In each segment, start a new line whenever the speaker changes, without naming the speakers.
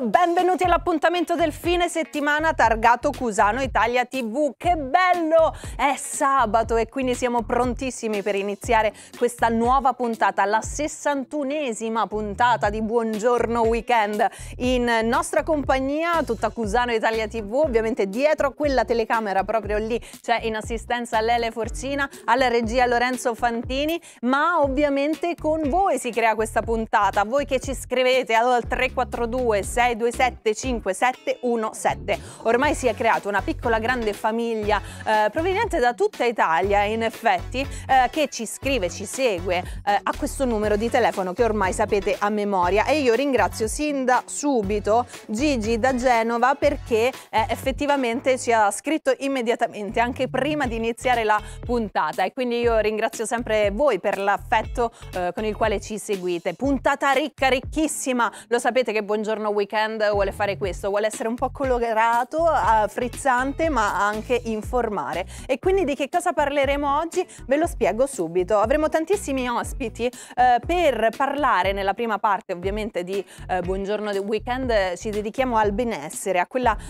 benvenuti all'appuntamento del fine settimana targato Cusano Italia TV. Che bello! È sabato e quindi siamo prontissimi per iniziare questa nuova puntata, la 61esima puntata di Buongiorno Weekend. In nostra compagnia, tutta Cusano Italia TV, ovviamente dietro a quella telecamera proprio lì c'è in assistenza Lele Forcina, alla regia Lorenzo Fantini, ma ovviamente con voi si crea questa puntata, voi che ci scrivete al 342 6 3275717. Ormai si è creata una piccola grande famiglia eh, proveniente da tutta Italia, in effetti, eh, che ci scrive, ci segue eh, a questo numero di telefono che ormai sapete a memoria. E io ringrazio sin da subito Gigi da Genova perché eh, effettivamente ci ha scritto immediatamente, anche prima di iniziare la puntata. E quindi io ringrazio sempre voi per l'affetto eh, con il quale ci seguite. Puntata ricca, ricchissima. Lo sapete che buongiorno weekend weekend vuole fare questo, vuole essere un po' colorato, eh, frizzante ma anche informare. E quindi di che cosa parleremo oggi? Ve lo spiego subito. Avremo tantissimi ospiti eh, per parlare nella prima parte ovviamente di eh, Buongiorno Weekend, ci dedichiamo al benessere,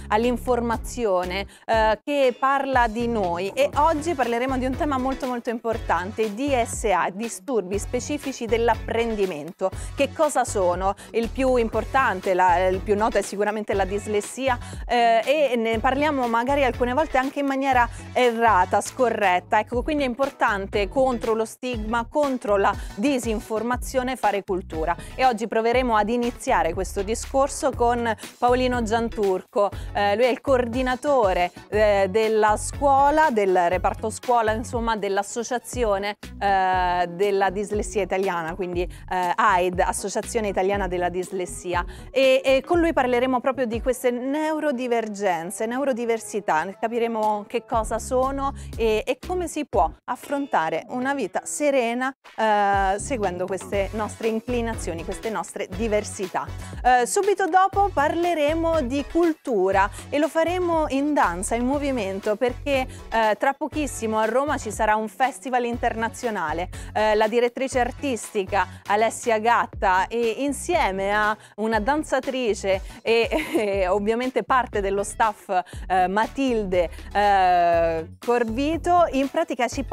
all'informazione eh, che parla di noi e oggi parleremo di un tema molto molto importante, DSA, disturbi specifici dell'apprendimento. Che cosa sono? Il più importante, la, eh, il più noto è sicuramente la dislessia eh, e ne parliamo magari alcune volte anche in maniera errata, scorretta. Ecco, quindi è importante contro lo stigma, contro la disinformazione fare cultura e oggi proveremo ad iniziare questo discorso con Paolino Gianturco. Eh, lui è il coordinatore eh, della scuola, del reparto scuola, insomma, dell'associazione eh, della dislessia italiana, quindi eh, AID, Associazione Italiana della Dislessia. E, e con lui parleremo proprio di queste neurodivergenze, neurodiversità, capiremo che cosa sono e, e come si può affrontare una vita serena eh, seguendo queste nostre inclinazioni, queste nostre diversità. Eh, subito dopo parleremo di cultura e lo faremo in danza, in movimento, perché eh, tra pochissimo a Roma ci sarà un festival internazionale. Eh, la direttrice artistica Alessia Gatta e insieme a una danzatrice direttrice e, e ovviamente parte dello staff eh, Matilde eh, Corvito, in pratica ci,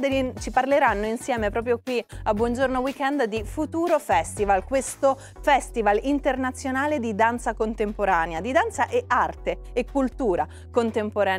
degli, ci, parleranno insieme proprio qui a Buongiorno Weekend di Futuro Festival, questo festival internazionale di danza contemporanea, di danza e arte e cultura contemporanea.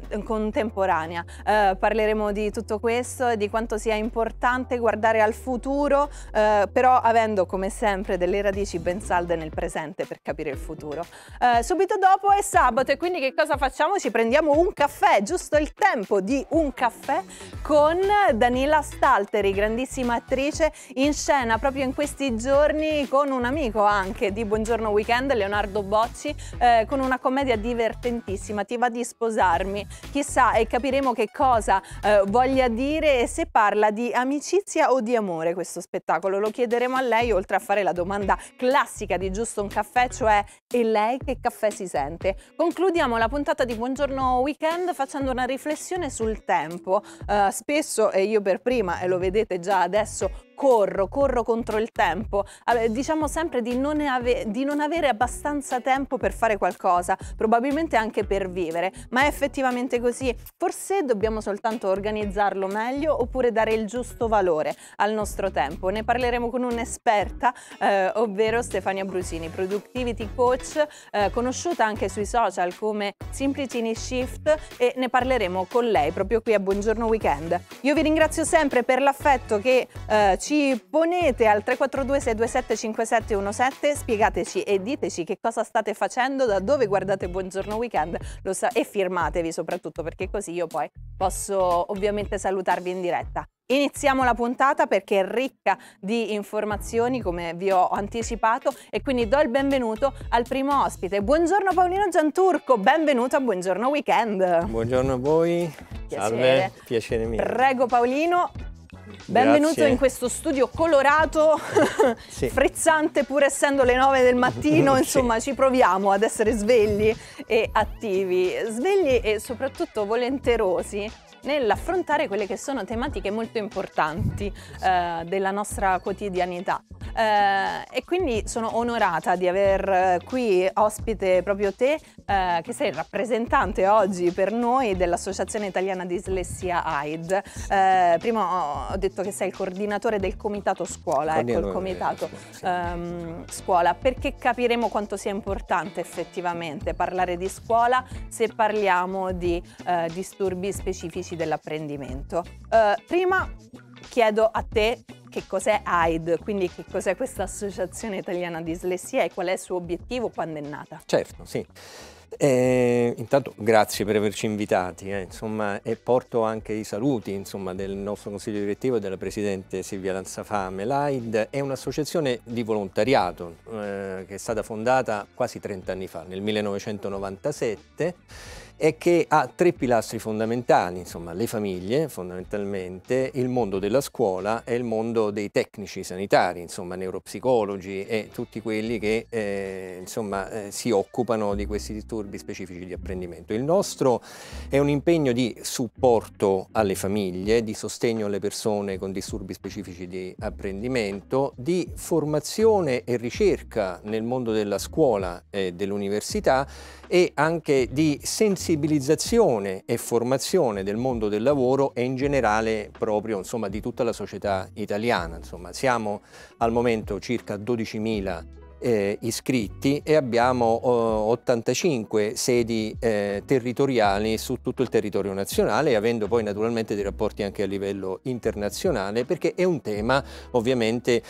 Eh, parleremo di tutto questo e di quanto sia importante guardare al futuro, eh, però avendo come sempre delle radici ben salde nel presente Perché capire il futuro. Eh, subito dopo è sabato e quindi che cosa facciamo? Ci prendiamo un caffè, giusto il tempo di un caffè con Danila Stalteri, grandissima attrice in scena proprio in questi giorni con un amico anche di Buongiorno Weekend, Leonardo Bocci, eh, con una commedia divertentissima, Ti va di sposarmi, chissà e capiremo che cosa eh, voglia dire e se parla di amicizia o di amore questo spettacolo, lo chiederemo a lei oltre a fare la domanda classica di giusto un caffè cioè e lei che caffè si sente. Concludiamo la puntata di Buongiorno Weekend facendo una riflessione sul tempo. Uh, spesso, e io per prima, e lo vedete già adesso, corro, corro contro il tempo. Diciamo sempre di non, ave di non avere abbastanza tempo per fare qualcosa, probabilmente anche per vivere, ma è effettivamente così. Forse dobbiamo soltanto organizzarlo meglio oppure dare il giusto valore al nostro tempo. Ne parleremo con un'esperta, eh, ovvero Stefania Brusini, productivity coach, eh, conosciuta anche sui social come Simplicini Shift e ne parleremo con lei proprio qui a Buongiorno Weekend. Io vi ringrazio sempre per l'affetto che eh, ci ci ponete al 342 627 5717, spiegateci e diteci che cosa state facendo, da dove guardate Buongiorno Weekend e firmatevi soprattutto perché così io poi posso ovviamente salutarvi in diretta. Iniziamo la puntata perché è ricca di informazioni come vi ho anticipato e quindi do il benvenuto al primo ospite. Buongiorno Paolino Gianturco, benvenuto a Buongiorno Weekend.
Buongiorno a voi. Piacere. Salve, piacere mio.
Prego Paolino,
Benvenuto Grazie. in
questo studio colorato, sì. frizzante pur essendo le 9 del mattino, insomma sì. ci proviamo ad essere svegli e attivi, svegli e soprattutto volenterosi nell'affrontare quelle che sono tematiche molto importanti eh, della nostra quotidianità. Eh, e quindi sono onorata di aver eh, qui ospite proprio te, eh, che sei il rappresentante oggi per noi dell'Associazione Italiana Dislessia AIDE. Eh, prima ho detto che sei il coordinatore del comitato scuola, ecco il comitato ehm, scuola, perché capiremo quanto sia importante effettivamente parlare di scuola se parliamo di eh, disturbi specifici dell'apprendimento. Eh, prima chiedo a te che cos'è AIDE, quindi che cos'è questa associazione italiana dislessia e qual è il suo obiettivo quando è nata.
Certo, sì. Eh, intanto grazie per averci invitati eh, insomma, e porto anche i saluti insomma, del nostro consiglio direttivo e della Presidente Silvia Lanzafame. L'AID è un'associazione di volontariato eh, che è stata fondata quasi 30 anni fa, nel 1997 è che ha tre pilastri fondamentali, insomma le famiglie fondamentalmente, il mondo della scuola e il mondo dei tecnici sanitari, insomma neuropsicologi e tutti quelli che eh, insomma, eh, si occupano di questi disturbi specifici di apprendimento. Il nostro è un impegno di supporto alle famiglie, di sostegno alle persone con disturbi specifici di apprendimento, di formazione e ricerca nel mondo della scuola e dell'università e anche di sensibilizzazione sensibilizzazione e formazione del mondo del lavoro e in generale proprio insomma, di tutta la società italiana. Insomma, siamo al momento circa 12.000 eh, iscritti e abbiamo eh, 85 sedi eh, territoriali su tutto il territorio nazionale, avendo poi naturalmente dei rapporti anche a livello internazionale, perché è un tema ovviamente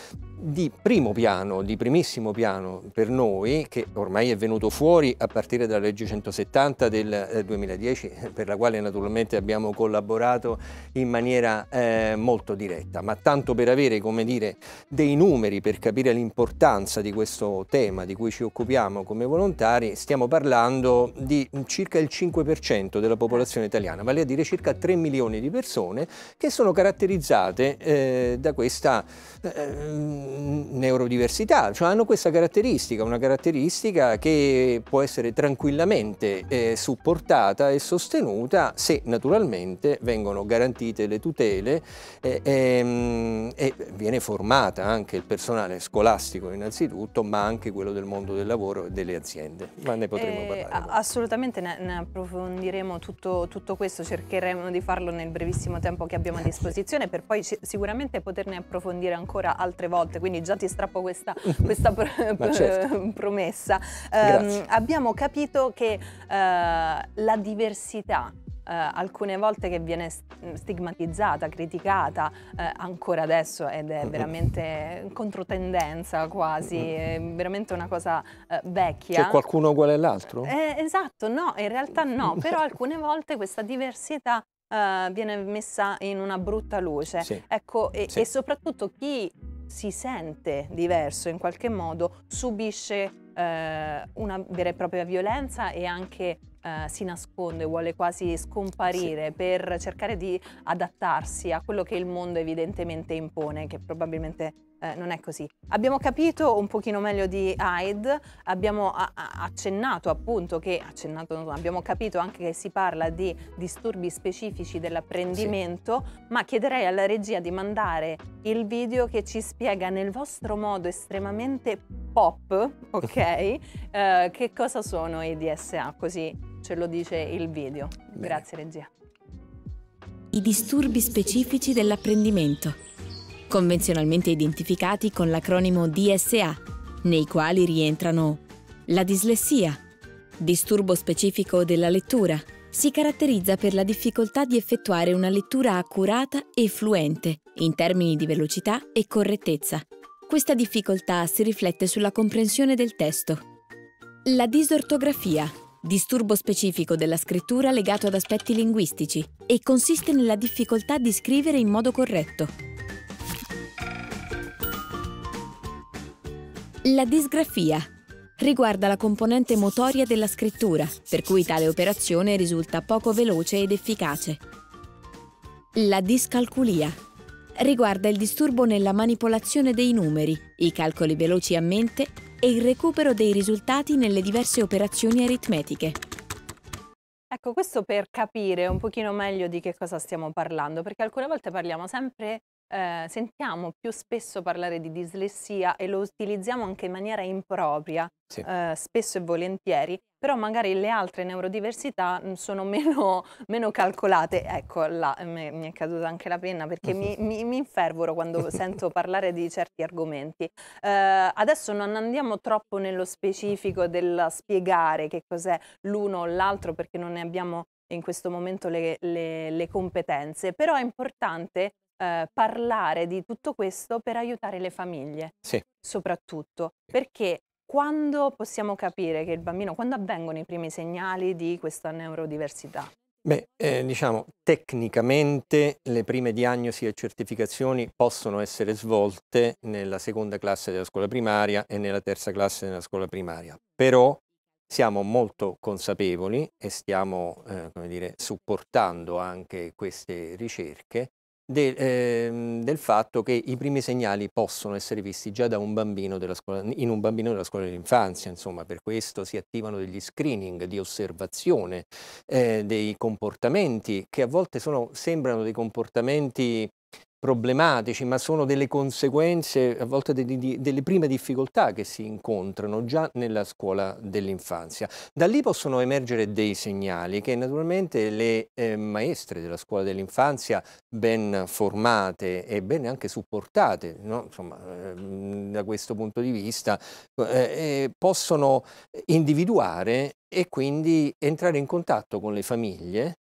di primo piano, di primissimo piano per noi, che ormai è venuto fuori a partire dalla legge 170 del 2010, eh, per la quale naturalmente abbiamo collaborato in maniera eh, molto diretta, ma tanto per avere come dire, dei numeri per capire l'importanza di questo tema di cui ci occupiamo come volontari, stiamo parlando di circa il 5% della popolazione italiana, vale a dire circa 3 milioni di persone che sono caratterizzate eh, da questa... Eh, neurodiversità, cioè hanno questa caratteristica, una caratteristica che può essere tranquillamente eh, supportata e sostenuta se naturalmente vengono garantite le tutele eh, ehm, e viene formata anche il personale scolastico innanzitutto, ma anche quello del mondo del lavoro e delle aziende. Ma ne potremo eh,
parlare.
Assolutamente, ne, ne approfondiremo tutto, tutto, questo, cercheremo di farlo nel brevissimo tempo che abbiamo a disposizione per poi sicuramente poterne approfondire ancora altre volte quindi già ti strappo questa, questa pr certo. promessa. Um, abbiamo capito che uh, la diversità Uh, alcune volte che viene stigmatizzata, criticata, uh, ancora adesso ed è veramente controtendenza quasi, è veramente una cosa uh, vecchia. C'è
qualcuno uguale all'altro? Eh,
esatto, no, in realtà no, però alcune volte questa diversità viene messa in una brutta luce. Sì. Ecco, e, sì. e soprattutto chi si sente diverso in qualche modo, subisce eh, una vera e propria violenza e anche eh, si nasconde, vuole quasi scomparire sì. per cercare di adattarsi a quello che il mondo evidentemente impone, che probabilmente eh, non è così. Abbiamo capito un pochino meglio di Hyde, abbiamo accennato appunto che, accennato, abbiamo capito anche che si parla di disturbi specifici dell'apprendimento, sì. ma chiederei alla regia di mandare il video che ci spiega nel vostro modo estremamente pop, ok, eh, che cosa sono i DSA, così ce lo dice il video. Bene. Grazie regia.
I disturbi specifici dell'apprendimento convenzionalmente identificati con l'acronimo DSA, nei quali rientrano la dislessia, disturbo specifico della lettura, si caratterizza per la difficoltà di effettuare una lettura accurata e fluente in termini di velocità e correttezza. Questa difficoltà si riflette sulla comprensione del testo. La disortografia, disturbo specifico della scrittura legato ad aspetti linguistici e consiste nella difficoltà di scrivere in modo corretto. La disgrafia riguarda la componente motoria della scrittura, per cui tale operazione risulta poco veloce ed efficace. La discalculia riguarda il disturbo nella manipolazione dei numeri, i calcoli veloci a mente e il recupero dei risultati nelle diverse operazioni aritmetiche.
Ecco, questo per capire un pochino meglio di che cosa stiamo parlando, perché alcune volte parliamo sempre eh, sentiamo più spesso parlare di dislessia e lo utilizziamo anche in maniera impropria, sì. eh, spesso e volentieri, però magari le altre neurodiversità mm, sono meno, meno calcolate. Ecco, là eh, mi, è caduta anche la penna perché mi, mi, mi infervoro quando sento parlare di certi argomenti. Eh, adesso non andiamo troppo nello specifico del spiegare che cos'è l'uno o l'altro perché non ne abbiamo in questo momento le, le, le competenze, però è importante eh, parlare di tutto questo per aiutare le famiglie, sì. soprattutto, perché quando possiamo capire che il bambino, quando avvengono i primi segnali di questa neurodiversità?
Beh, eh, diciamo, tecnicamente le prime diagnosi e certificazioni possono essere svolte nella seconda classe della scuola primaria e nella terza classe della scuola primaria, però siamo molto consapevoli e stiamo eh, dire, supportando anche queste ricerche de, eh, del fatto che i primi segnali possono essere visti già un scuola, in un bambino della scuola dell'infanzia, insomma, per questo si attivano degli screening di osservazione eh, dei comportamenti che a volte sono, sembrano dei comportamenti problematici, ma sono delle conseguenze, a volte de, de, delle prime difficoltà che si incontrano già nella scuola dell'infanzia. Da lì possono emergere dei segnali che naturalmente le eh, maestre della scuola dell'infanzia, ben formate e ben anche supportate no? Insomma, eh, da questo punto di vista, eh, eh, possono individuare e quindi entrare in contatto con le famiglie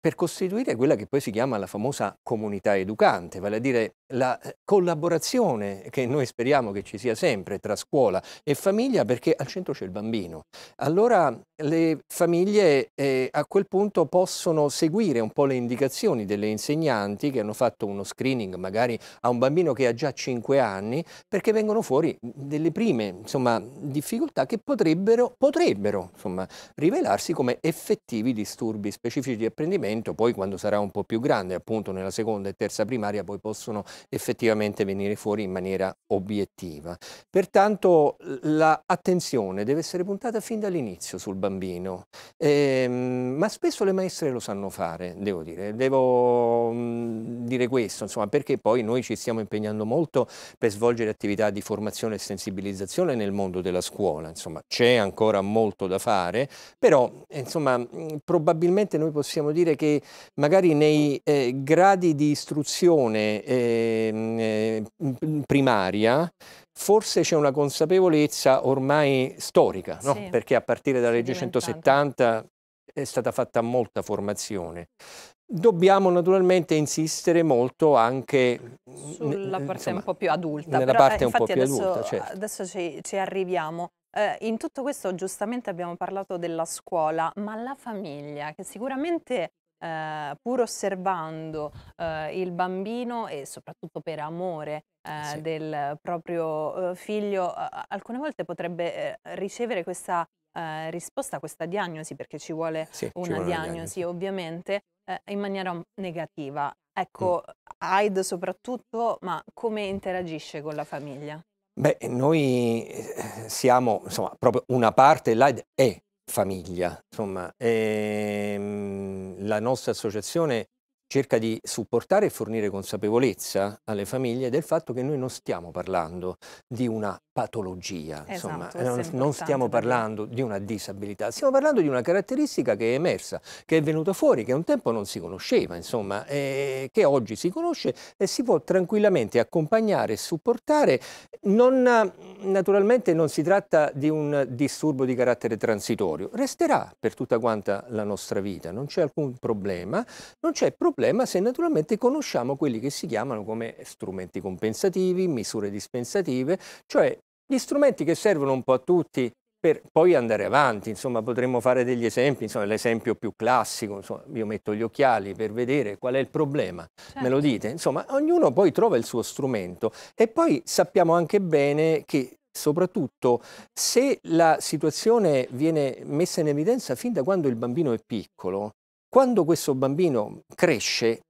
per costituire quella che poi si chiama la famosa comunità educante, vale a dire la eh, collaborazione che noi speriamo che ci sia sempre tra scuola e famiglia perché al centro c'è il bambino. Allora le famiglie eh, a quel punto possono seguire un po' le indicazioni delle insegnanti che hanno fatto uno screening magari a un bambino che ha già 5 anni perché vengono fuori delle prime insomma, difficoltà che potrebbero, potrebbero insomma, rivelarsi come effettivi disturbi specifici di apprendimento poi quando sarà un po' più grande appunto nella seconda e terza primaria poi possono effettivamente venire fuori in maniera obiettiva. Pertanto l'attenzione deve essere puntata fin dall'inizio sul bambino, ehm, ma spesso le maestre lo sanno fare, devo dire, devo mm, dire questo, insomma, perché poi noi ci stiamo impegnando molto per svolgere attività di formazione e sensibilizzazione nel mondo della scuola, insomma, c'è ancora molto da fare, però insomma, mm, probabilmente noi possiamo dire che magari nei eh, gradi di istruzione eh, Ehm, ehm, primaria forse c'è una consapevolezza ormai storica, no? sì. perché a partire dalla legge 170 è stata fatta molta formazione. Dobbiamo naturalmente insistere molto anche
sulla parte insomma, un po' più adulta. Nella Però, eh, parte eh, un po' più adesso, adulta, certo. Adesso ci, ci arriviamo. Eh, in tutto questo giustamente abbiamo parlato della scuola, ma la famiglia, che sicuramente eh, pur osservando eh, il bambino e soprattutto per amore eh, sì. del proprio eh, figlio, alcune volte potrebbe eh, ricevere questa eh, risposta questa diagnosi, perché ci vuole, sì, una, ci vuole diagnosi, una, diagnosi, ovviamente, in maniera negativa. Ecco, mm. AID soprattutto, ma come interagisce con la famiglia?
Beh, noi siamo, insomma, proprio una parte, l'AID è famiglia. Insomma, e, ehm, la nostra associazione cerca di supportare e fornire consapevolezza alle famiglie del fatto che noi non stiamo parlando di una patologia, esatto, insomma, non, non, stiamo parlando di una disabilità, stiamo parlando di una caratteristica che è emersa, che è venuta fuori, che un tempo non si conosceva, insomma, eh, che oggi si conosce e si può tranquillamente accompagnare e supportare. Non, naturalmente non si tratta di un disturbo di carattere transitorio, resterà per tutta quanta la nostra vita, non c'è alcun problema, non c'è problema problema se naturalmente conosciamo quelli che si chiamano come strumenti compensativi, misure dispensative, cioè gli strumenti che servono un po' a tutti per poi andare avanti, insomma potremmo fare degli esempi, insomma l'esempio più classico, insomma, io metto gli occhiali per vedere qual è il problema, certo. me lo certo. dite, insomma ognuno poi trova il suo strumento e poi sappiamo anche bene che soprattutto se la situazione viene messa in evidenza fin da quando il bambino è piccolo, quando questo bambino cresce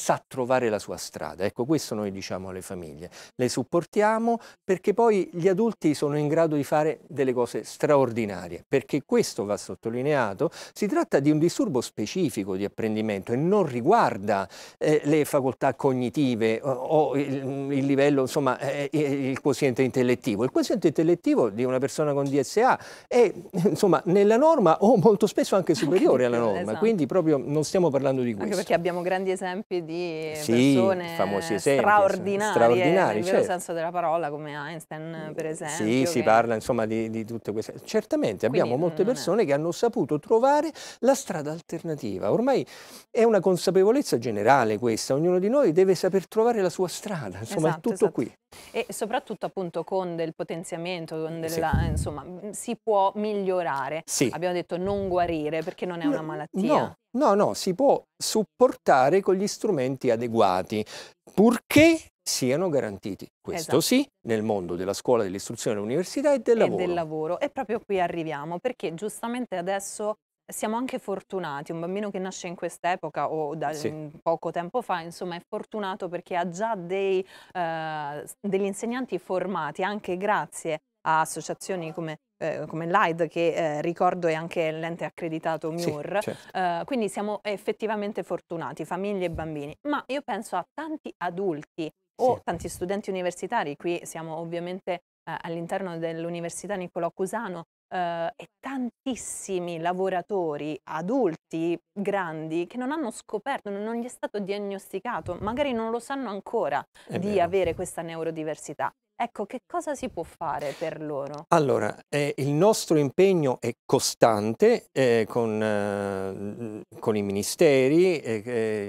sa trovare la sua strada. Ecco, questo noi diciamo alle famiglie. Le supportiamo perché poi gli adulti sono in grado di fare delle cose straordinarie, perché questo va sottolineato, si tratta di un disturbo specifico di apprendimento e non riguarda eh, le facoltà cognitive o, o il, il, livello, insomma, eh, eh il quoziente intellettivo. Il quoziente intellettivo di una persona con DSA è, insomma, nella norma o molto spesso anche superiore alla norma, esatto. quindi proprio non stiamo parlando di questo. Anche perché
abbiamo grandi esempi di sì, persone
straordinarie, straordinarie eh, nel certo. senso
della parola, come Einstein per esempio. Sì, si parla
insomma di, di, tutte queste... Certamente Quindi abbiamo molte persone è... che hanno saputo trovare la strada alternativa. Ormai è una consapevolezza generale questa, ognuno di noi deve saper trovare la sua strada, insomma esatto, è tutto esatto. qui.
E soprattutto appunto con del potenziamento, con eh della, sì. insomma, si può migliorare. Sì. Abbiamo detto non guarire perché non è una malattia. No,
No, no, si può supportare con gli strumenti adeguati, purché siano garantiti, questo esatto. sì, nel mondo della scuola, dell'istruzione, dell'università e, del, e lavoro. del
lavoro. E proprio qui arriviamo, perché giustamente adesso siamo anche fortunati, un bambino che nasce in quest'epoca o da sì. Mm, poco tempo fa, insomma, è fortunato perché ha già dei, eh, degli insegnanti formati anche grazie a associazioni come eh, come l'AID che eh, ricordo è anche l'ente accreditato MUR. sì, certo. eh, quindi siamo effettivamente fortunati, famiglie e bambini, ma io penso a tanti adulti o sì. tanti studenti universitari, qui siamo ovviamente eh, all'interno dell'Università Niccolò Cusano eh, e tantissimi lavoratori adulti grandi che non hanno scoperto, non gli è stato diagnosticato, magari non lo sanno ancora è di vero. avere questa neurodiversità Ecco, che cosa si può fare per loro?
Allora, eh, il nostro impegno è costante eh, con, eh, con, i ministeri, eh,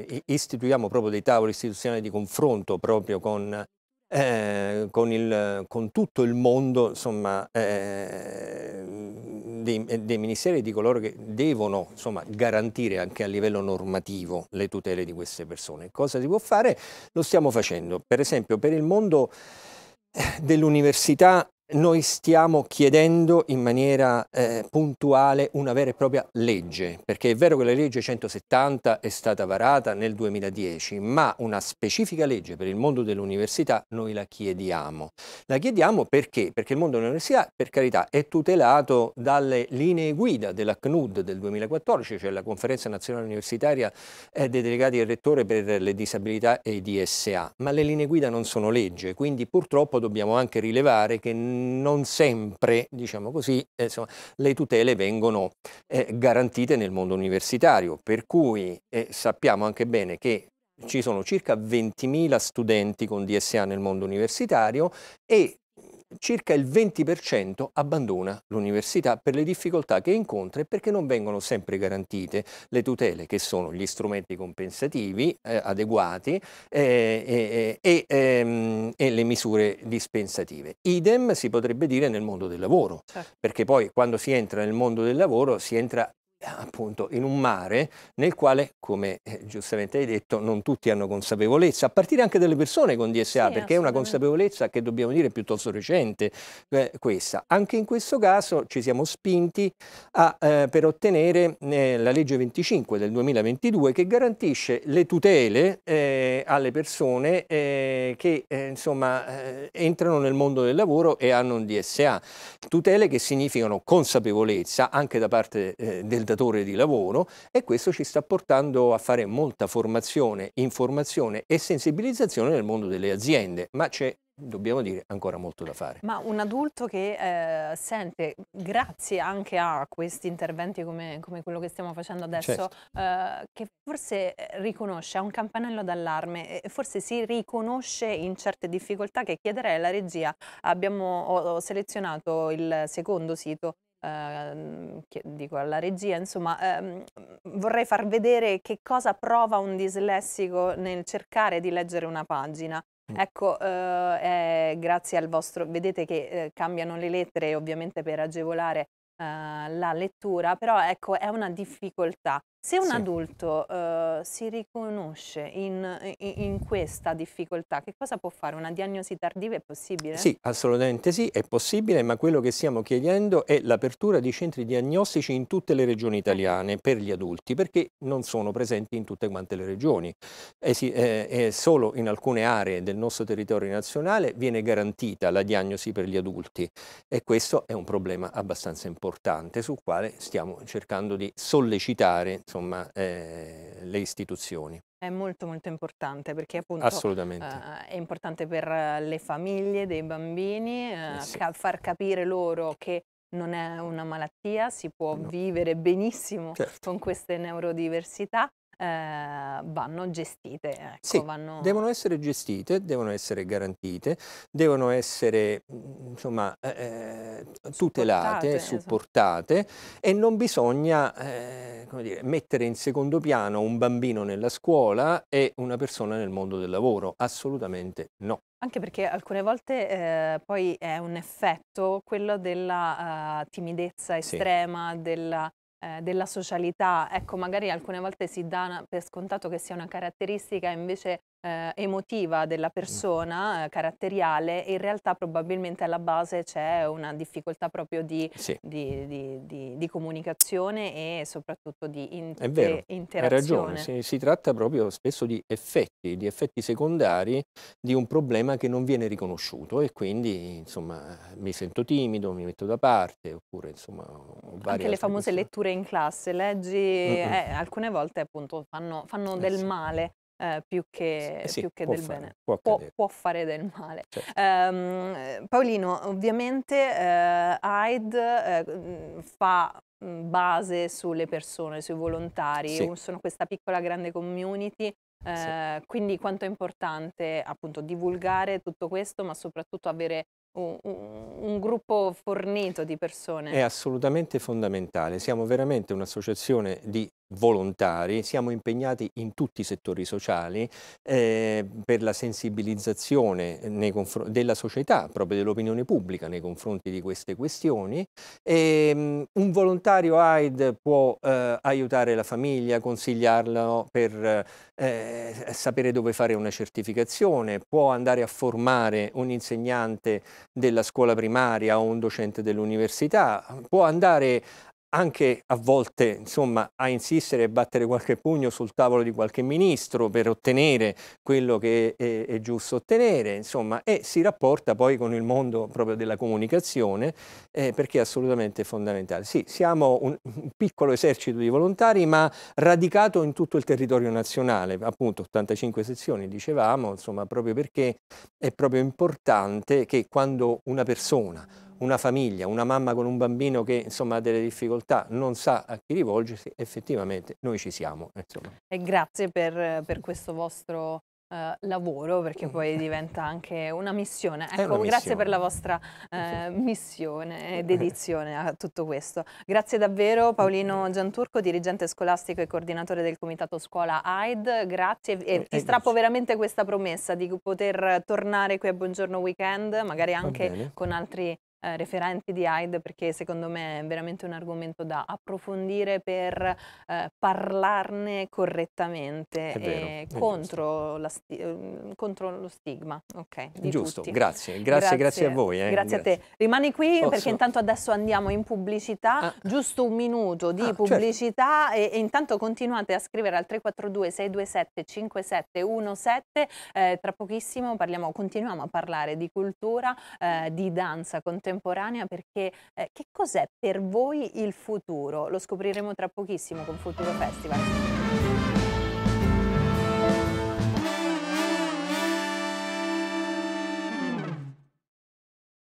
eh, istituiamo proprio dei tavoli istituzionali di confronto proprio con, eh, con, il, con tutto il mondo insomma, dei, dei, ministeri e di coloro che devono insomma, garantire anche a livello normativo le tutele di queste persone. Cosa si può fare? Lo stiamo facendo, per esempio per il mondo dell'università noi stiamo chiedendo in maniera eh, puntuale una vera e propria legge, perché è vero che la legge 170 è stata varata nel 2010, ma una specifica legge per il mondo dell'università noi la chiediamo. La chiediamo perché? Perché il mondo dell'università, per carità, è tutelato dalle linee guida della CNUD del 2014, cioè la Conferenza Nazionale Universitaria eh, dei Delegati al Rettore per le Disabilità e i DSA, ma le linee guida non sono legge, quindi purtroppo dobbiamo anche rilevare che non sempre, diciamo così, eh, insomma, le tutele vengono eh, garantite nel mondo universitario, per cui eh, sappiamo anche bene che ci sono circa 20.000 studenti con DSA nel mondo universitario e circa il 20% abbandona l'università per le difficoltà che incontra e perché non vengono sempre garantite le tutele che sono gli strumenti compensativi eh, adeguati eh, eh, eh ehm, e le misure dispensative. Idem si potrebbe dire nel mondo del lavoro, certo. perché poi quando si entra nel mondo del lavoro si entra appunto in un mare nel quale, come eh, giustamente hai detto, non tutti hanno consapevolezza, a partire anche dalle persone con DSA, sì, perché è una consapevolezza che dobbiamo dire piuttosto recente eh, questa. Anche in questo caso ci siamo spinti a, eh, per ottenere eh, la legge 25 del 2022 che garantisce le tutele eh, alle persone eh, che insomma entrano nel mondo del lavoro e hanno un DSA. Tutele che significano consapevolezza anche da parte del datore di lavoro e questo ci sta portando a fare molta formazione, informazione e sensibilizzazione nel mondo delle aziende, ma c'è dobbiamo dire, ancora molto da fare.
Ma un adulto che eh, sente, grazie anche a questi interventi come, come quello che stiamo facendo adesso, certo. eh, che forse eh, riconosce, ha un campanello d'allarme, forse si riconosce in certe difficoltà che chiederei alla regia. Abbiamo, ho, ho selezionato il secondo sito eh, che, dico alla regia, insomma, ehm, vorrei far vedere che cosa prova un dislessico nel cercare di leggere una pagina. Mm. Ecco, eh, grazie al vostro, vedete che eh, cambiano le lettere ovviamente per agevolare eh, la lettura, però ecco è una difficoltà. Se un sì. adulto uh, si riconosce in, in, questa difficoltà, che cosa può fare? Una diagnosi tardiva è possibile? Sì,
assolutamente sì, è possibile, ma quello che stiamo chiedendo è l'apertura di centri diagnostici in tutte le regioni italiane per gli adulti, perché non sono presenti in tutte quante le regioni. È, eh è, eh, è solo in alcune aree del nostro territorio nazionale viene garantita la diagnosi per gli adulti e questo è un problema abbastanza importante sul quale stiamo cercando di sollecitare insomma, eh, le istituzioni.
È molto molto importante perché appunto eh, è importante per le famiglie dei bambini eh, eh sì. far capire loro che non è una malattia, si può no. vivere benissimo certo. con queste neurodiversità eh, vanno gestite. Ecco, sì, vanno... devono
essere gestite, devono essere garantite, devono essere mm, insomma, eh, eh, tutelate, supportate, esatto. supportate e non bisogna eh, dire, mettere in secondo piano un bambino nella scuola e una persona nel mondo del lavoro, assolutamente no.
Anche perché alcune volte eh, poi è un effetto quello della uh, timidezza estrema, sì. della eh, della socialità, ecco magari alcune volte si dà per scontato che sia una caratteristica invece eh, emotiva della persona, eh, caratteriale, e in realtà probabilmente alla base c'è una difficoltà proprio di, sì. di, di, di, comunicazione e soprattutto di in- È vero, interazione. Hai ragione, si,
si, tratta proprio spesso di effetti, di effetti secondari di un problema che non viene riconosciuto e quindi insomma mi sento timido, mi metto da parte oppure insomma... Anche le famose
persone. letture in classe, leggi, Eh, alcune volte appunto fanno, fanno del sì. male eh, più che, sì, più che del fare, bene. Può, può, può, fare del male. Certo. Um, Paolino, ovviamente eh, AID eh, mm, fa mm, base sulle persone, sui volontari, sì. sono questa piccola grande community. Sì. Eh, quindi quanto è importante appunto divulgare tutto questo, ma soprattutto avere un, un, gruppo fornito di persone. È
assolutamente fondamentale, siamo veramente un'associazione di volontari, siamo impegnati in tutti i settori sociali eh, per la sensibilizzazione della società, proprio dell'opinione pubblica nei confronti di queste questioni. E, um, un volontario AID può eh, aiutare la famiglia, consigliarla per eh, sapere dove fare una certificazione, può andare a formare un insegnante della scuola primaria o un docente dell'università, può andare anche a volte insomma, a insistere e battere qualche pugno sul tavolo di qualche ministro per ottenere quello che è, è giusto ottenere, insomma, e si rapporta poi con il mondo proprio della comunicazione eh, perché è assolutamente fondamentale. Sì, siamo un, un, piccolo esercito di volontari ma radicato in tutto il territorio nazionale, appunto 85 sezioni dicevamo, insomma, proprio perché è proprio importante che quando una persona una famiglia, una mamma con un bambino che insomma, ha delle difficoltà, non sa a chi rivolgersi, effettivamente noi ci siamo.
E grazie per, per questo vostro Uh, lavoro perché mm. poi diventa anche una missione. Ecco, una missione. grazie per la vostra uh, missione e dedizione a tutto questo. Grazie davvero Paolino Gianturco, dirigente scolastico e coordinatore del Comitato Scuola AID, grazie e, ti eh, strappo veramente questa promessa di poter tornare qui a Buongiorno Weekend, magari anche con altri eh, referenti di AID perché secondo me è veramente un argomento da approfondire per eh, parlarne correttamente vero, contro, sti- ehm, contro, lo stigma. Okay, giusto, grazie. grazie. grazie, grazie, a voi. Eh. Grazie, a te. Rimani qui Posso? perché intanto adesso andiamo in pubblicità, ah. giusto un minuto di ah, certo. pubblicità certo. e, e, intanto continuate a scrivere al 342 627 5717. tra pochissimo parliamo, continuiamo a parlare di cultura, eh, di danza contemporanea contemporanea perché eh, che cos'è per voi il futuro? Lo scopriremo tra pochissimo con Futuro Festival.